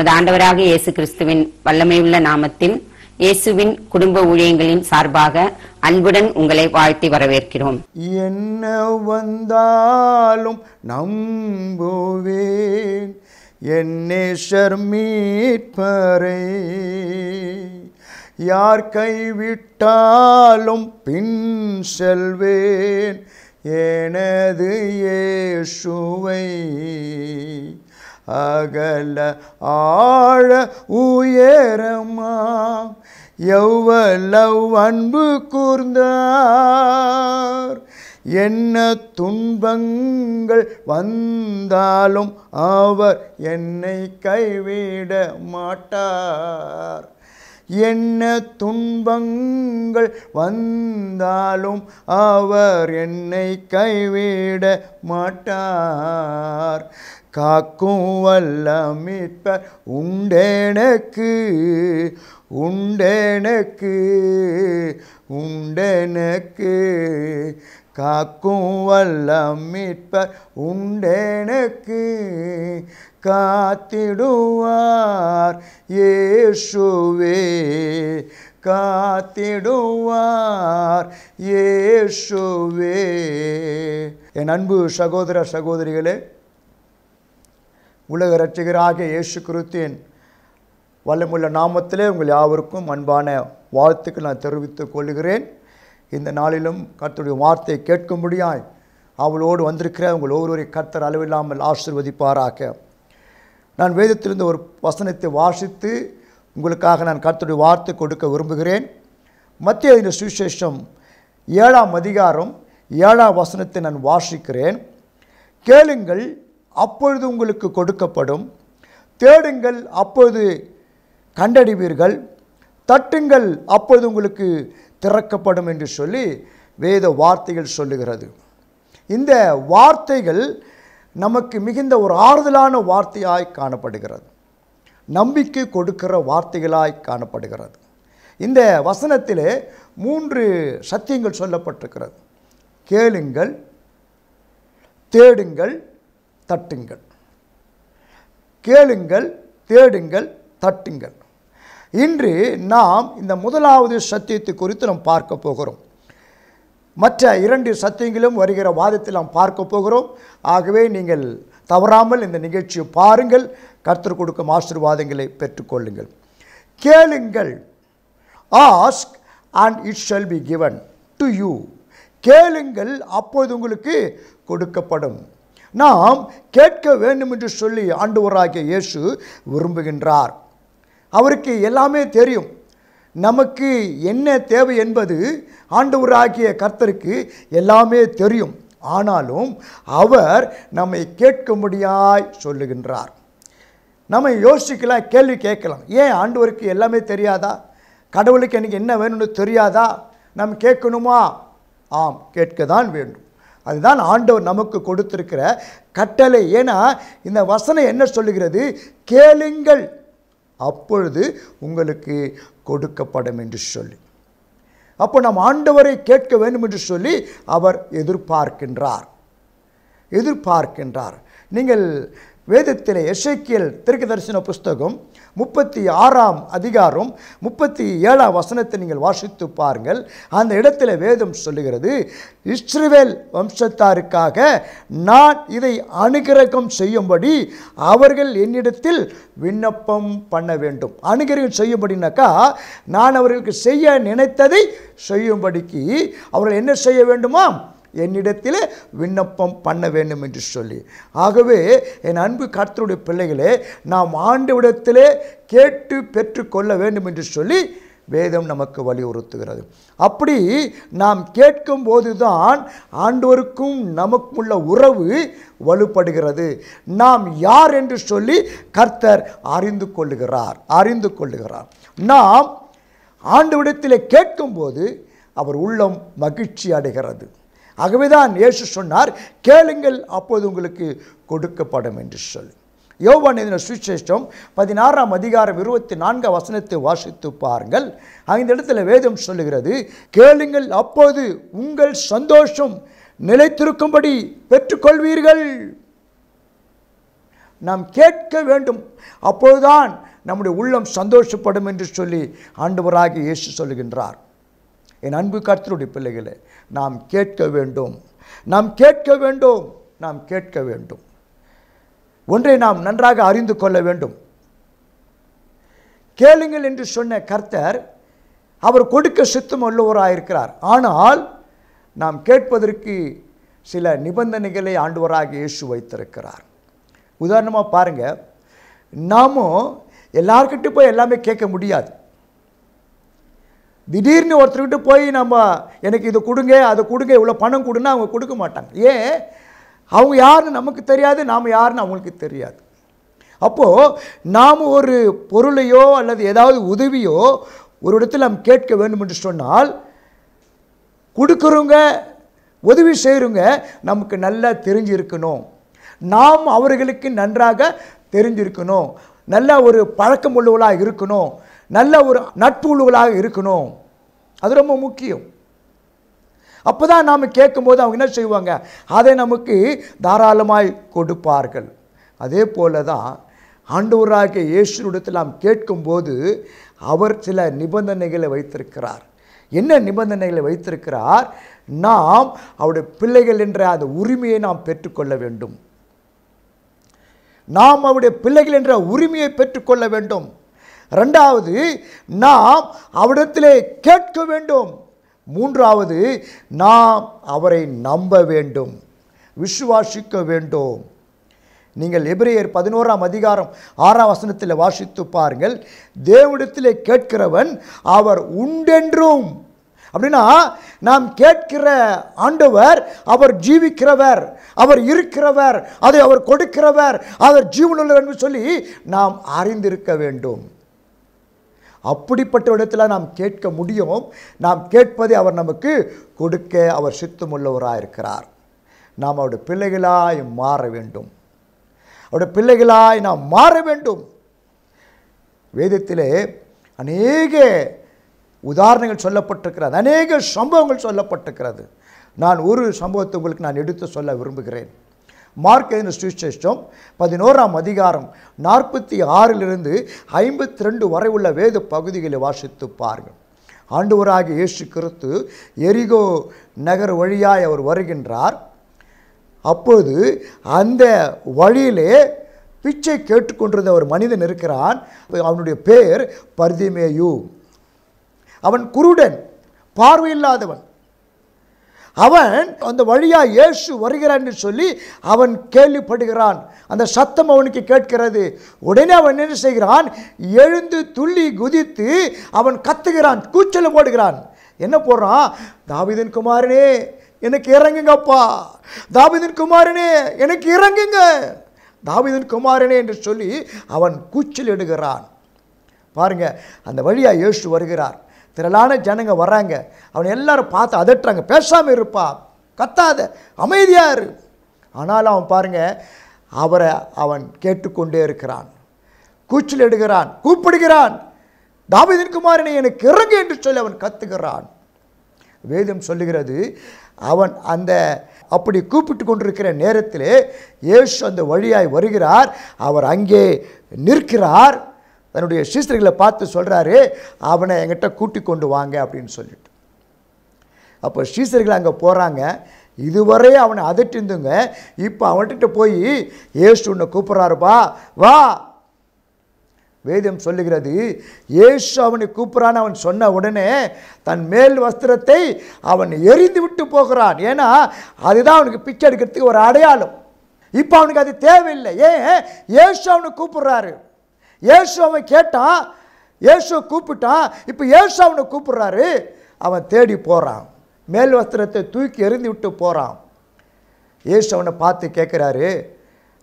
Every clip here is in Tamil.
நமது ஆண்டவராக இயேசு கிறிஸ்துவின் வல்லமையுள்ள நாமத்தில் இயேசுவின் குடும்ப ஊழியங்களின் சார்பாக அன்புடன் உங்களை வாழ்த்தி வரவேற்கிறோம் என்ன வந்தாலும் நம்புவேன் என்னே மீட்பரே யார் கைவிட்டாலும் பின் செல்வேன் எனது இயேசுவை அகல ஆழ உயரமா எவ்வளவு அன்பு கூர்ந்தார் என்ன துன்பங்கள் வந்தாலும் அவர் என்னை கைவிட மாட்டார் என்ன துன்பங்கள் வந்தாலும் அவர் என்னை கைவிட மாட்டார் காக்கும் வல்லமிப்பர் உண்டேனக்கு உண்டேனக்கு உண்டேனக்கு காக்கும் வல்லமிப்பர் உண்டேனக்கு காத்திடுவார் இயேசுவே காத்திடுவார் இயேசுவே என் அன்பு சகோதர சகோதரிகளே உலக இரட்சகராக இயேசு கிறிஸ்தின் வல்லமுள்ள நாமத்திலே உங்கள் யாவருக்கும் அன்பான வாழ்த்துக்கள் நான் தெரிவித்துக் கொள்கிறேன் இந்த நாளிலும் கர்த்தருடைய வார்த்தையை கேட்கும்படியாய் அவளோடு வந்திருக்கிற உங்கள் ஒவ்வொருவரை கர்த்தர் அளவில்லாமல் ஆசிர்வதிப்பாராக நான் வேதத்திலிருந்து ஒரு வசனத்தை வாசித்து உங்களுக்காக நான் கர்த்தருடைய வார்த்தை கொடுக்க விரும்புகிறேன் மத்திய இந்த சுவிசேஷம் ஏழாம் அதிகாரம் ஏழாம் வசனத்தை நான் வாசிக்கிறேன் கேளுங்கள் அப்பொழுது உங்களுக்கு கொடுக்கப்படும் தேடுங்கள் அப்பொழுது கண்டடைவீர்கள் தட்டுங்கள் அப்பொழுது உங்களுக்கு திறக்கப்படும் என்று சொல்லி வேத வார்த்தைகள் சொல்லுகிறது இந்த வார்த்தைகள் நமக்கு மிகுந்த ஒரு ஆறுதலான வார்த்தையாய் காணப்படுகிறது நம்பிக்கை கொடுக்கிற வார்த்தைகளாய் காணப்படுகிறது இந்த வசனத்தில் மூன்று சத்தியங்கள் சொல்லப்பட்டிருக்கிறது கேளுங்கள் தேடுங்கள் தட்டுங்கள் கேளுங்கள் தேடுங்கள் தட்டுங்கள் இன்று நாம் இந்த முதலாவது சத்தியத்தை குறித்து நாம் பார்க்க போகிறோம் மற்ற இரண்டு சத்தியங்களும் வருகிற வாதத்தில் நாம் பார்க்க போகிறோம் ஆகவே நீங்கள் தவறாமல் இந்த நிகழ்ச்சியை பாருங்கள் கர்த்தர் கொடுக்கும் ஆசீர்வாதங்களை பெற்றுக்கொள்ளுங்கள் கேளுங்கள் ask and it shall be given to you கேளுங்கள் அப்போது உங்களுக்கு கொடுக்கப்படும் நாம் கேட்க வேண்டும் என்று சொல்லி ஆண்டவராகிய இயேசு விரும்புகின்றார் அவருக்கு எல்லாமே தெரியும் நமக்கு என்ன தேவை என்பது ஆண்டவராகிய கர்த்தருக்கு எல்லாமே தெரியும் ஆனாலும் அவர் நம்மை கேட்கும்படியாய் சொல்லுகின்றார் நம்ம யோசிக்கலாம் கேள்வி கேட்கலாம் ஏன் ஆண்டவருக்கு எல்லாமே தெரியாதா கடவுளுக்கு எனக்கு என்ன வேணும்னு தெரியாதா நம்ம கேட்கணுமா ஆம் கேட்க தான் வேண்டும் அதுதான் ஆண்டவர் நமக்கு கொடுத்திருக்கிற கட்டளை ஏன்னா இந்த வசனம் என்ன சொல்லுகிறது கேளுங்கள் அப்பொழுது உங்களுக்கு கொடுக்கப்படும் என்று சொல்லி அப்போ நாம் ஆண்டவரை கேட்க வேண்டும் என்று சொல்லி அவர் எதிர்பார்க்கின்றார் எதிர்பார்க்கின்றார் நீங்கள் வேதத்திலே எஷக்கியல் திருக்கு தரிசன புஸ்தகம் முப்பத்தி ஆறாம் அதிகாரம் முப்பத்தி ஏழாம் வசனத்தை நீங்கள் வாசித்து பாருங்கள் அந்த இடத்துல வேதம் சொல்லுகிறது இஸ்ரேல் வம்சத்தாருக்காக நான் இதை அனுகிரகம் செய்யும்படி அவர்கள் என்னிடத்தில் விண்ணப்பம் பண்ண வேண்டும் அனுகிரகம் செய்யும்படினாக்கா நான் அவர்களுக்கு செய்ய நினைத்ததை செய்யும்படிக்கு அவர்கள் என்ன செய்ய வேண்டுமோ என்னிடத்தில் விண்ணப்பம் பண்ண வேண்டும் என்று சொல்லி ஆகவே என் அன்பு கர்த்தருடைய பிள்ளைகளே நாம் ஆண்டவிடத்திலே கேட்டு பெற்றுக்கொள்ள வேண்டும் என்று சொல்லி வேதம் நமக்கு வலியுறுத்துகிறது அப்படி நாம் கேட்கும் போது தான் ஆண்டோருக்கும் நமக்குள்ள உறவு வலுப்படுகிறது நாம் யார் என்று சொல்லி கர்த்தர் அறிந்து கொள்ளுகிறார் அறிந்து கொள்ளுகிறார் நாம் ஆண்டு விடத்தில் கேட்கும்போது அவர் உள்ளம் மகிழ்ச்சி அடைகிறது ஆகவேதான் இயேசு சொன்னார் கேளுங்கள் அப்போது உங்களுக்கு கொடுக்கப்படும் என்று சொல்லி யோவான் இதன சுவிசேஷம் பதினாறாம் அதிகாரம் இருபத்தி நான்கு வசனத்தை வாசித்து பாருங்கள் அந்த இடத்துல வேதம் சொல்லுகிறது கேளுங்கள் அப்போது உங்கள் சந்தோஷம் நிலைத்திருக்கும்படி பெற்றுக்கொள்வீர்கள் நாம் கேட்க வேண்டும் அப்போதுதான் நம்முடைய உள்ளம் சந்தோஷப்படும் என்று சொல்லி ஆண்டவராகி இயேசு சொல்லுகின்றார் என் அன்பு கர்த்தருடைய பிள்ளைகளை நாம் கேட்க வேண்டும் நாம் கேட்க வேண்டும் நாம் கேட்க வேண்டும் ஒன்றை நாம் நன்றாக அறிந்து கொள்ள வேண்டும் கேளுங்கள் என்று சொன்ன கர்த்தர் அவர் கொடுக்க சித்தம் உள்ளவராயிருக்கிறார் ஆனால் நாம் கேட்பதற்கு சில நிபந்தனைகளை ஆண்டவராக இயேசு வைத்திருக்கிறார் உதாரணமாக பாருங்கள் நாமும் எல்லார்கிட்டையும் போய் எல்லாமே கேட்க முடியாது திடீர்னு ஒருத்தர்கிட்ட போய் நம்ம எனக்கு இது கொடுங்க அதை கொடுங்க இவ்வளோ பணம் கொடுன்னா அவங்க கொடுக்க மாட்டாங்க ஏன் அவங்க யாருன்னு நமக்கு தெரியாது நாம் யாருன்னு அவங்களுக்கு தெரியாது அப்போது நாம் ஒரு பொருளையோ அல்லது ஏதாவது உதவியோ ஒரு இடத்தில் நாம் கேட்க வேண்டும் என்று சொன்னால் கொடுக்குறவங்க உதவி செய்கிறவங்க நமக்கு நல்லா தெரிஞ்சிருக்கணும் நாம் அவர்களுக்கு நன்றாக தெரிஞ்சிருக்கணும் நல்ல ஒரு பழக்கம் உள்ளவளாக இருக்கணும் நல்ல ஒரு நட்புழுவலாக இருக்கணும் அது ரொம்ப முக்கியம் அப்போ தான் நாம் கேட்கும்போது அவங்க என்ன செய்வாங்க அதை நமக்கு தாராளமாய் கொடுப்பார்கள் அதே போல தான் ஆண்டவராக இயேசுடத்தில் நாம் கேட்கும்போது அவர் சில நிபந்தனைகளை வைத்திருக்கிறார் என்ன நிபந்தனைகளை வைத்திருக்கிறார் நாம் அவருடைய பிள்ளைகள் என்ற அந்த உரிமையை நாம் பெற்றுக்கொள்ள வேண்டும் நாம் அவருடைய பிள்ளைகள் என்ற உரிமையை பெற்றுக்கொள்ள வேண்டும் ரெண்டாவது நாம் அவரிடத்திலே கேட்க வேண்டும் மூன்றாவது நாம் அவரை நம்ப வேண்டும் விசுவாசிக்க வேண்டும் நீங்கள் எபிரேயர் பதினோராம் அதிகாரம் ஆறாம் வசனத்தில் வாசித்து பாருங்கள் தேவனிடத்திலே கேட்கிறவன் அவர் உண்டென்றும் அப்படின்னா நாம் கேட்கிற ஆண்டவர் அவர் ஜீவிக்கிறவர் அவர் இருக்கிறவர் அதை அவர் கொடுக்கிறவர் அவர் ஜீவனுள்ளவர் என்று சொல்லி நாம் அறிந்திருக்க வேண்டும் அப்படிப்பட்ட இடத்துல நாம் கேட்க முடியும் நாம் கேட்பதை அவர் நமக்கு கொடுக்க அவர் சித்தமுள்ளவராக இருக்கிறார் நாம் அவருடைய பிள்ளைகளாய் மாற வேண்டும் அவருடைய பிள்ளைகளாய் நாம் மாற வேண்டும் வேதத்திலே அநேக உதாரணங்கள் சொல்லப்பட்டிருக்கிறது அநேக சம்பவங்கள் சொல்லப்பட்டிருக்கிறது நான் ஒரு சம்பவத்தை உங்களுக்கு நான் எடுத்து சொல்ல விரும்புகிறேன் மார்க் எழுந்த சுவிசேஷம் பதினோராம் அதிகாரம் நாற்பத்தி ஆறிலிருந்து ஐம்பத்தி ரெண்டு வரை உள்ள வேத பகுதிகளை வாசித்து பாருங்கள் ஆண்டவராக இயேசு கிறிஸ்து எரிகோ நகர் வழியாய் அவர் வருகின்றார் அப்போது அந்த வழியிலே பிச்சை கேட்டுக்கொண்டிருந்த ஒரு மனிதன் இருக்கிறான் அவனுடைய பேர் பர்திமேயு அவன் குருடன் பார்வையில்லாதவன் அவன் அந்த வழியாக இயேசு வருகிறான் என்று சொல்லி அவன் கேள்விப்படுகிறான் அந்த சத்தம் அவனுக்கு கேட்கிறது உடனே அவன் என்ன செய்கிறான் எழுந்து துள்ளி குதித்து அவன் கத்துகிறான் கூச்சலும் போடுகிறான் என்ன போடுறான் தாவிதன் குமாரனே எனக்கு இறங்குங்கப்பா தாவிதன் குமாரனே எனக்கு இறங்குங்க தாவிதன் குமாரனே என்று சொல்லி அவன் கூச்சல் இடுகிறான் பாருங்க அந்த வழியாக இயேசு வருகிறார் திரளான ஜனங்க வர்றாங்க அவனை எல்லாரும் பார்த்து அதட்டுறாங்க பேசாமல் இருப்பா கத்தாத அமைதியாக இரு ஆனாலும் அவன் பாருங்கள் அவரை அவன் கேட்டுக்கொண்டே இருக்கிறான் கூச்சல் எடுகிறான் கூப்பிடுகிறான் தாபதின் குமாரினை எனக்கு இறங்கு என்று சொல்லி அவன் கத்துகிறான் வேதம் சொல்லுகிறது அவன் அந்த அப்படி கூப்பிட்டு கொண்டிருக்கிற நேரத்தில் இயேசு அந்த வழியாய் வருகிறார் அவர் அங்கே நிற்கிறார் தன்னுடைய சீஸ்திரிகளை பார்த்து சொல்கிறாரு அவனை என்கிட்ட கூட்டி கொண்டு வாங்க அப்படின்னு சொல்லிட்டு அப்போ சீசர்கள் அங்கே போகிறாங்க இதுவரை அவனை அதட்டிருந்துங்க இப்போ அவன்கிட்ட போய் ஏசு உன்னை கூப்பிட்றாருப்பா வா வேதம் சொல்லுகிறது ஏசு அவனை கூப்பிட்றான்னு அவன் சொன்ன உடனே தன் மேல் வஸ்திரத்தை அவன் எரிந்து விட்டு போகிறான் ஏன்னா அதுதான் அவனுக்கு பிச்சை எடுக்கிறதுக்கு ஒரு அடையாளம் இப்போ அவனுக்கு அது தேவையில்லை ஏன் ஏசு அவனை கூப்பிட்றாரு ஏசு அவன் கேட்டான் இயேசு கூப்பிட்டான் இப்போ ஏசு அவனை கூப்பிட்றாரு அவன் தேடி போகிறான் மேல் வஸ்திரத்தை தூக்கி எறிந்து விட்டு போகிறான் ஏசு அவனை பார்த்து கேட்குறாரு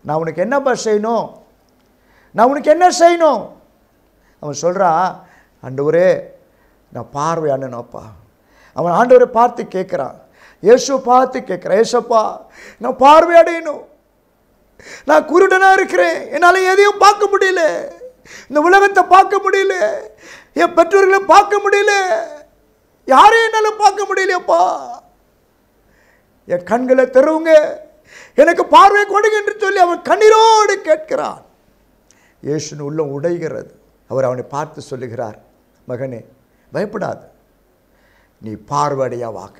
நான் உனக்கு என்னப்பா செய்யணும் நான் உனக்கு என்ன செய்யணும் அவன் சொல்கிறான் ஆண்டவரே நான் பார்வை அண்ணனப்பா அவன் ஆண்டவரை பார்த்து கேட்குறான் இயேசுவை பார்த்து கேட்குறான் ஏசப்பா நான் பார்வை அடையணும் நான் குருடனாக இருக்கிறேன் என்னால் எதையும் பார்க்க முடியல இந்த உலகத்தை பார்க்க முடியல என் பெற்றோர்களை பார்க்க முடியல யாரையும் என்னால் பார்க்க முடியலையப்பா என் கண்களை தருவுங்க எனக்கு பார்வை கொடுங்க என்று சொல்லி அவன் கண்ணீரோடு கேட்கிறான் இயேசுன்னு உள்ளம் உடைகிறது அவர் அவனை பார்த்து சொல்லுகிறார் மகனே பயப்படாது நீ பார்வையடையவாக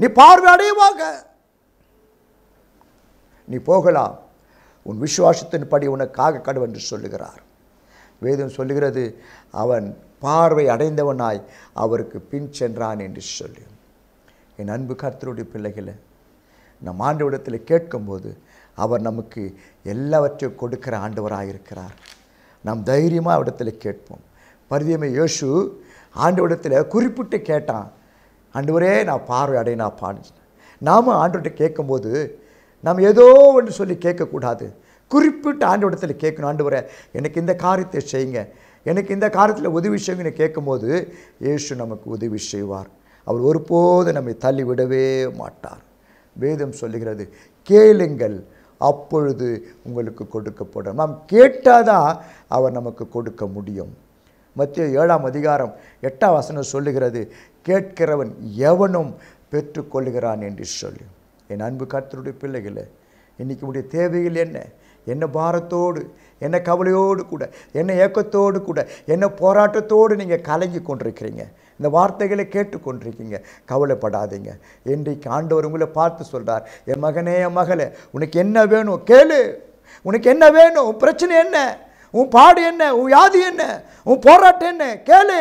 நீ பார்வையடையவாக நீ போகலாம் உன் விசுவாசத்தின் படி உனக்காக கடவு என்று சொல்லுகிறார் வேதம் சொல்லுகிறது அவன் பார்வை அடைந்தவனாய் அவருக்கு பின் சென்றான் என்று சொல்லி என் அன்பு கர்த்தருடைய பிள்ளைகளை நம் ஆண்டவிடத்தில் கேட்கும்போது அவர் நமக்கு எல்லாவற்றையும் கொடுக்கிற ஆண்டவராக இருக்கிறார் நாம் தைரியமாக அவடத்தில் கேட்போம் பரிதியமே யோசு விடத்தில் குறிப்பிட்டு கேட்டான் ஆண்டவரே நான் பார்வை பான்னு நாமும் ஆண்டவர்கிட்ட கேட்கும்போது நாம் ஏதோ ஒன்று சொல்லி கேட்கக்கூடாது குறிப்பிட்டு ஆண்டவடத்தில் கேட்கணும் ஆண்டு வர எனக்கு இந்த காரியத்தை செய்யுங்க எனக்கு இந்த காரியத்தில் உதவி செய்யுங்கன்னு கேட்கும்போது இயேசு நமக்கு உதவி செய்வார் அவர் ஒருபோது நம்மை தள்ளி விடவே மாட்டார் வேதம் சொல்லுகிறது கேளுங்கள் அப்பொழுது உங்களுக்கு கொடுக்கப்படும் நாம் கேட்டால் தான் அவர் நமக்கு கொடுக்க முடியும் மத்திய ஏழாம் அதிகாரம் எட்டாம் வசனம் சொல்லுகிறது கேட்கிறவன் எவனும் பெற்றுக்கொள்கிறான் என்று சொல்லி என் அன்பு கருத்தருடைய பிள்ளைகளை இன்றைக்கி உடைய தேவைகள் என்ன என்ன பாரத்தோடு என்ன கவலையோடு கூட என்ன ஏக்கத்தோடு கூட என்ன போராட்டத்தோடு நீங்கள் கலங்கி கொண்டிருக்கிறீங்க இந்த வார்த்தைகளை கேட்டுக்கொண்டிருக்கீங்க கவலைப்படாதீங்க இன்றைக்கு ஆண்டவர் உங்களை பார்த்து சொல்கிறார் என் மகனே என் மகளே உனக்கு என்ன வேணும் கேளு உனக்கு என்ன வேணும் உன் பிரச்சனை என்ன உன் பாடு என்ன உன் வியாதி என்ன உன் போராட்டம் என்ன கேளு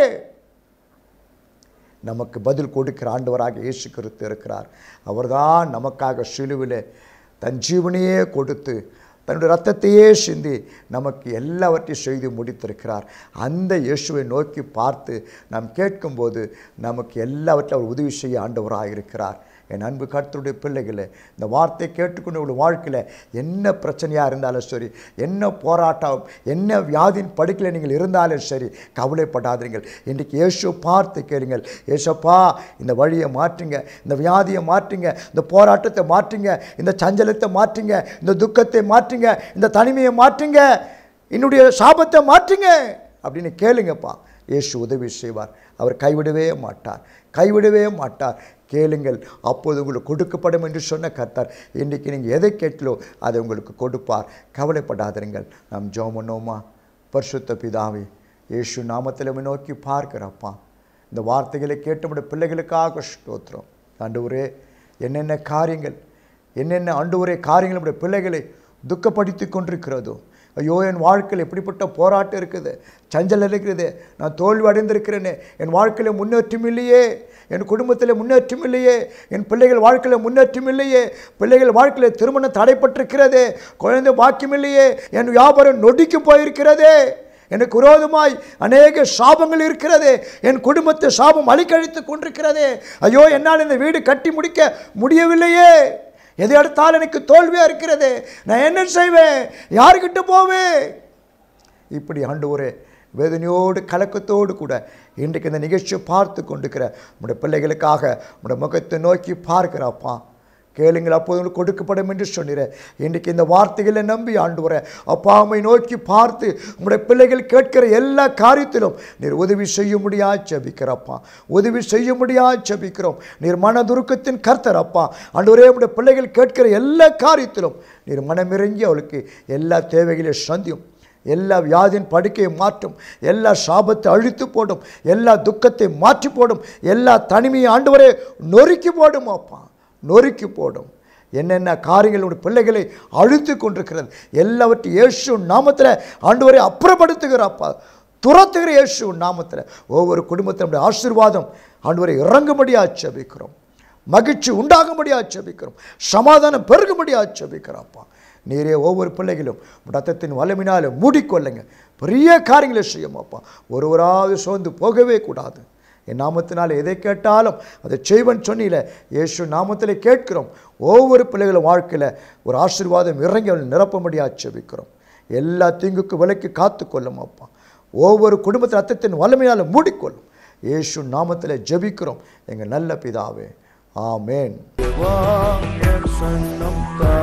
நமக்கு பதில் கொடுக்கிற ஆண்டவராக இயேசு கருத்து இருக்கிறார் அவர்தான் நமக்காக சிலுவில் தன் ஜீவனையே கொடுத்து தன்னுடைய ரத்தத்தையே சிந்தி நமக்கு எல்லாவற்றையும் செய்து முடித்திருக்கிறார் அந்த இயேசுவை நோக்கி பார்த்து நாம் கேட்கும்போது நமக்கு எல்லாவற்றையும் அவர் உதவி செய்ய ஆண்டவராக இருக்கிறார் என் அன்பு கருத்துடைய பிள்ளைகளை இந்த வார்த்தையை கேட்டுக்கொண்டு உங்கள் வாழ்க்கையில் என்ன பிரச்சனையாக இருந்தாலும் சரி என்ன போராட்டம் என்ன வியாதியின் படுக்கல நீங்கள் இருந்தாலும் சரி கவலைப்படாதீர்கள் இன்றைக்கு ஏசு பார்த்து கேளுங்கள் ஏசப்பா இந்த வழியை மாற்றுங்க இந்த வியாதியை மாற்றுங்க இந்த போராட்டத்தை மாற்றுங்க இந்த சஞ்சலத்தை மாற்றுங்க இந்த துக்கத்தை மாற்றுங்க இந்த தனிமையை மாற்றுங்க என்னுடைய சாபத்தை மாற்றுங்க அப்படின்னு கேளுங்கப்பா இயேசு உதவி செய்வார் அவர் கைவிடவே மாட்டார் கைவிடவே மாட்டார் கேளுங்கள் அப்போது உங்களுக்கு கொடுக்கப்படும் என்று சொன்ன கர்த்தர் இன்றைக்கு நீங்கள் எதை கேட்கலோ அதை உங்களுக்கு கொடுப்பார் கவலைப்படாதிருங்கள் நாம் ஜோமனோமா பரிசுத்த பிதாவே இயேசு நாமத்தில் நோக்கி பார்க்குறப்பா இந்த வார்த்தைகளை கேட்டமுடைய பிள்ளைகளுக்காக ஸ்தோத்திரம் ஆண்டு ஒரே என்னென்ன காரியங்கள் என்னென்ன ஆண்டு ஒரே காரியங்கள் நம்முடைய பிள்ளைகளை துக்கப்படுத்தி கொண்டிருக்கிறதோ ஐயோ என் வாழ்க்கையில் எப்படிப்பட்ட போராட்டம் இருக்குது சஞ்சல் இருக்கிறது நான் தோல்வி அடைந்திருக்கிறேன்னு என் வாழ்க்கையில் முன்னேற்றம் இல்லையே என் குடும்பத்தில் முன்னேற்றம் இல்லையே என் பிள்ளைகள் வாழ்க்கையில் முன்னேற்றம் இல்லையே பிள்ளைகள் வாழ்க்கையில் திருமணம் தடைப்பட்டிருக்கிறதே குழந்தை பாக்கியம் இல்லையே என் வியாபாரம் நொடிக்கு போயிருக்கிறதே எனக்கு விரோதமாய் அநேக சாபங்கள் இருக்கிறது என் குடும்பத்தை சாபம் அழிக்கழித்து கொண்டிருக்கிறது ஐயோ என்னால் இந்த வீடு கட்டி முடிக்க முடியவில்லையே எதை எடுத்தால் எனக்கு தோல்வியாக இருக்கிறது நான் என்ன செய்வேன் யாருக்கிட்ட போவேன் இப்படி ஆண்டு ஒரு வேதனையோடு கலக்கத்தோடு கூட இன்றைக்கு இந்த நிகழ்ச்சியை பார்த்து கொண்டுக்கிற நம்முடைய பிள்ளைகளுக்காக நம்முடைய முகத்தை நோக்கி பார்க்கிறப்பா கேளுங்கள் அப்போது உங்களுக்கு கொடுக்கப்படும் என்று சொன்னீர் இன்றைக்கு இந்த வார்த்தைகளை நம்பி ஆண்டு வர அப்பாவை நோக்கி பார்த்து உங்களுடைய பிள்ளைகள் கேட்கிற எல்லா காரியத்திலும் நீர் உதவி செய்ய முடியா ஜபிக்கிறப்பா உதவி செய்ய முடியா சபிக்கிறோம் நீர் மனதுருக்கத்தின் கர்த்தரப்பா ஒரே உங்களுடைய பிள்ளைகள் கேட்கிற எல்லா காரியத்திலும் நீர் மனமிறங்கி அவளுக்கு எல்லா தேவைகளையும் சந்தியும் எல்லா வியாதின் படுக்கையை மாற்றும் எல்லா சாபத்தை அழித்து போடும் எல்லா துக்கத்தை மாற்றி போடும் எல்லா தனிமையை ஆண்டவரே நொறுக்கி போடும் அப்பா நொறுக்கி போடும் என்னென்ன உடைய பிள்ளைகளை அழுத்து கொண்டிருக்கிறது எல்லாவற்றையும் இயேசு நாமத்தில் ஆண்டவரை அப்புறப்படுத்துகிறாப்பா துரத்துகிற இயேசு நாமத்தில் ஒவ்வொரு குடும்பத்தினுடைய ஆசீர்வாதம் ஆண்டவரை இறங்கும்படியாக ஆட்சேபிக்கிறோம் மகிழ்ச்சி உண்டாகும்படியாக ஆட்சேபிக்கிறோம் சமாதானம் பெருகும்படியாக செபிக்கிறாப்பா நீரே ஒவ்வொரு பிள்ளைகளும் ரத்தத்தின் வலிமினாலும் மூடிக்கொள்ளுங்க பெரிய காரியங்களை செய்யும் அப்பா ஒருவராவது சோர்ந்து போகவே கூடாது என் நாமத்தினால் எதை கேட்டாலும் அதை செய்வன் சொன்னியில் இயேசு நாமத்தில் கேட்கிறோம் ஒவ்வொரு பிள்ளைகளும் வாழ்க்கையில் ஒரு ஆசீர்வாதம் இறங்கி அவள் முடியாது செவிக்கிறோம் எல்லா தீங்குக்கு விலைக்கு காத்து கொள்ளும் அப்பா ஒவ்வொரு குடும்பத்தின் அத்தத்தின் வலிமையால் மூடிக்கொள்ளும் இயேசு நாமத்தில் ஜெபிக்கிறோம் எங்கள் நல்ல பிதாவே ஆமேன் சன்னம்